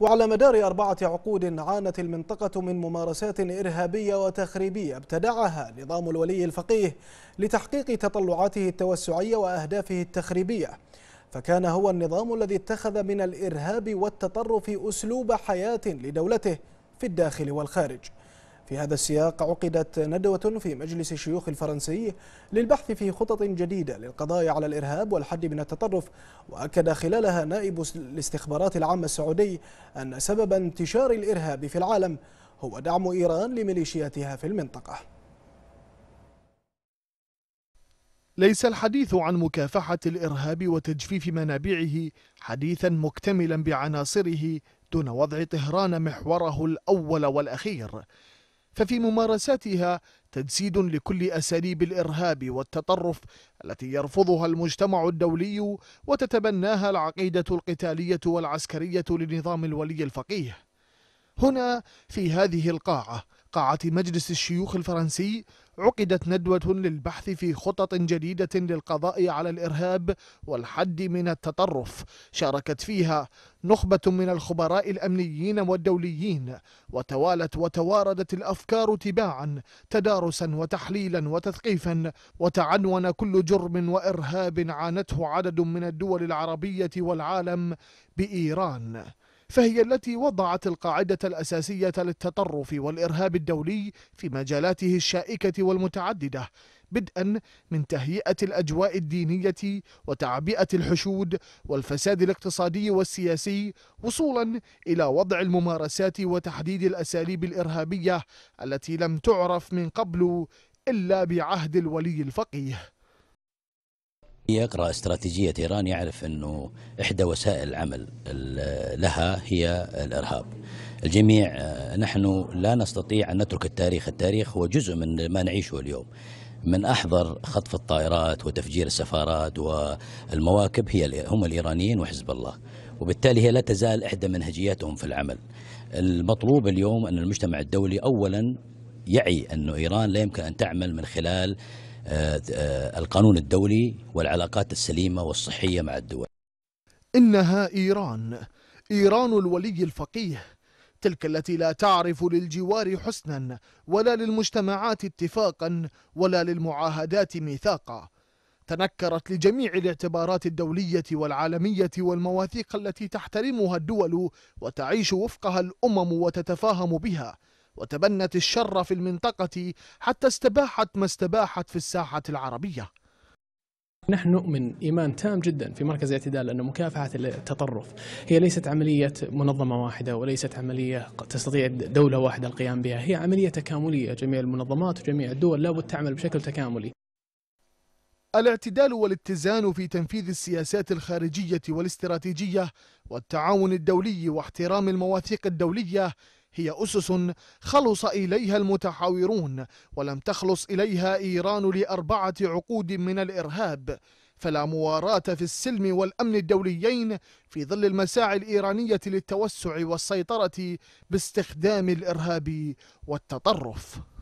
وعلى مدار أربعة عقود عانت المنطقة من ممارسات إرهابية وتخريبية ابتدعها نظام الولي الفقيه لتحقيق تطلعاته التوسعية وأهدافه التخريبية فكان هو النظام الذي اتخذ من الإرهاب والتطرف أسلوب حياة لدولته في الداخل والخارج في هذا السياق عقدت ندوة في مجلس الشيوخ الفرنسي للبحث في خطط جديدة للقضاء على الإرهاب والحد من التطرف وأكد خلالها نائب الاستخبارات العامة السعودي أن سبب انتشار الإرهاب في العالم هو دعم إيران لميليشياتها في المنطقة ليس الحديث عن مكافحة الإرهاب وتجفيف منابعه حديثا مكتملا بعناصره دون وضع طهران محوره الأول والأخير ففي ممارساتها تجسيد لكل أساليب الإرهاب والتطرف التي يرفضها المجتمع الدولي وتتبناها العقيدة القتالية والعسكرية لنظام الولي الفقيه هنا في هذه القاعة قاعة مجلس الشيوخ الفرنسي عقدت ندوة للبحث في خطط جديدة للقضاء على الإرهاب والحد من التطرف شاركت فيها نخبة من الخبراء الأمنيين والدوليين وتوالت وتواردت الأفكار تباعا تدارسا وتحليلا وتثقيفا وتعنون كل جرم وإرهاب عانته عدد من الدول العربية والعالم بإيران فهي التي وضعت القاعدة الأساسية للتطرف والإرهاب الدولي في مجالاته الشائكة والمتعددة بدءا من تهيئة الأجواء الدينية وتعبئة الحشود والفساد الاقتصادي والسياسي وصولا إلى وضع الممارسات وتحديد الأساليب الإرهابية التي لم تعرف من قبل إلا بعهد الولي الفقيه يقرأ استراتيجية إيران يعرف أنه إحدى وسائل العمل لها هي الإرهاب الجميع آه، نحن لا نستطيع أن نترك التاريخ التاريخ هو جزء من ما نعيشه اليوم من احضر خطف الطائرات وتفجير السفارات والمواكب هي هم الايرانيين وحزب الله وبالتالي هي لا تزال احدى منهجياتهم في العمل المطلوب اليوم ان المجتمع الدولي اولا يعي انه إيران لا يمكن أن تعمل من خلال آه، آه، القانون الدولي والعلاقات السليمة والصحية مع الدول إنها إيران إيران الولي الفقيه تلك التي لا تعرف للجوار حسنا ولا للمجتمعات اتفاقا ولا للمعاهدات ميثاقا تنكرت لجميع الاعتبارات الدولية والعالمية والمواثيق التي تحترمها الدول وتعيش وفقها الأمم وتتفاهم بها وتبنت الشر في المنطقة حتى استباحت ما استباحت في الساحة العربية نحن نؤمن ايمان تام جدا في مركز الاعتدال ان مكافحه التطرف هي ليست عمليه منظمه واحده وليست عمليه تستطيع دوله واحده القيام بها، هي عمليه تكامليه، جميع المنظمات وجميع الدول لابد تعمل بشكل تكاملي. الاعتدال والاتزان في تنفيذ السياسات الخارجيه والاستراتيجيه والتعاون الدولي واحترام المواثيق الدوليه هي أسس خلص إليها المتحاورون ولم تخلص إليها إيران لأربعة عقود من الإرهاب فلا مواراة في السلم والأمن الدوليين في ظل المساعي الإيرانية للتوسع والسيطرة باستخدام الإرهاب والتطرف